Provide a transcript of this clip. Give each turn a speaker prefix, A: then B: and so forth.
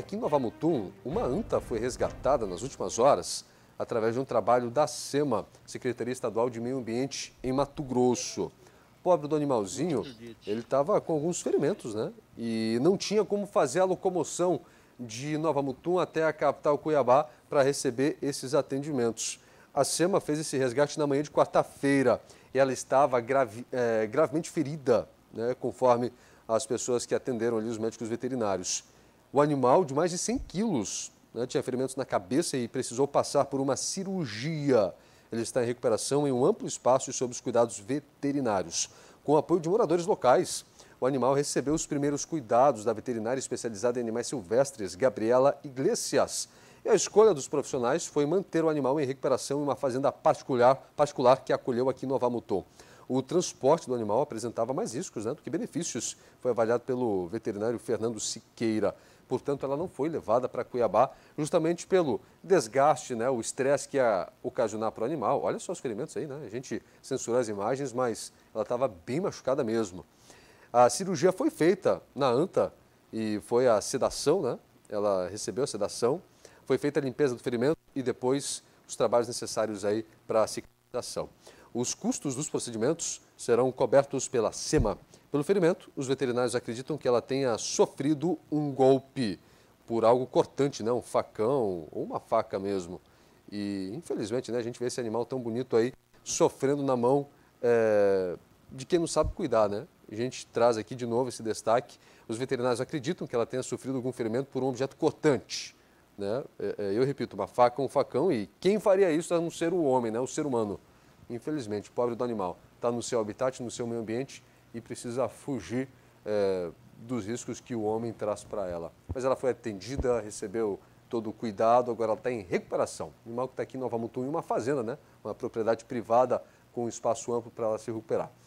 A: Aqui em Nova Mutum, uma anta foi resgatada nas últimas horas através de um trabalho da SEMA, Secretaria Estadual de Meio Ambiente, em Mato Grosso. Pobre do animalzinho, ele estava com alguns ferimentos, né? E não tinha como fazer a locomoção de Nova Mutum até a capital Cuiabá para receber esses atendimentos. A SEMA fez esse resgate na manhã de quarta-feira e ela estava é, gravemente ferida, né, conforme as pessoas que atenderam ali, os médicos veterinários. O animal, de mais de 100 quilos, né, tinha ferimentos na cabeça e precisou passar por uma cirurgia. Ele está em recuperação em um amplo espaço e sob os cuidados veterinários. Com o apoio de moradores locais, o animal recebeu os primeiros cuidados da veterinária especializada em animais silvestres, Gabriela Iglesias. E a escolha dos profissionais foi manter o animal em recuperação em uma fazenda particular, particular que acolheu aqui em Nova Mutum o transporte do animal apresentava mais riscos né, do que benefícios. Foi avaliado pelo veterinário Fernando Siqueira. Portanto, ela não foi levada para Cuiabá justamente pelo desgaste, né, o estresse que ia ocasionar para o animal. Olha só os ferimentos aí, né? A gente censurou as imagens, mas ela estava bem machucada mesmo. A cirurgia foi feita na anta e foi a sedação, né? Ela recebeu a sedação, foi feita a limpeza do ferimento e depois os trabalhos necessários aí para a cicatrização. Os custos dos procedimentos serão cobertos pela SEMA. Pelo ferimento, os veterinários acreditam que ela tenha sofrido um golpe por algo cortante, né? um facão ou uma faca mesmo. E, infelizmente, né, a gente vê esse animal tão bonito aí sofrendo na mão é, de quem não sabe cuidar. Né? A gente traz aqui de novo esse destaque. Os veterinários acreditam que ela tenha sofrido algum ferimento por um objeto cortante. Né? É, é, eu repito, uma faca, um facão, e quem faria isso a não ser o homem, né? o ser humano. Infelizmente, o pobre do animal está no seu habitat, no seu meio ambiente e precisa fugir é, dos riscos que o homem traz para ela. Mas ela foi atendida, recebeu todo o cuidado, agora ela está em recuperação. O animal que está aqui em Nova Mutum, em uma fazenda, né? uma propriedade privada com espaço amplo para ela se recuperar.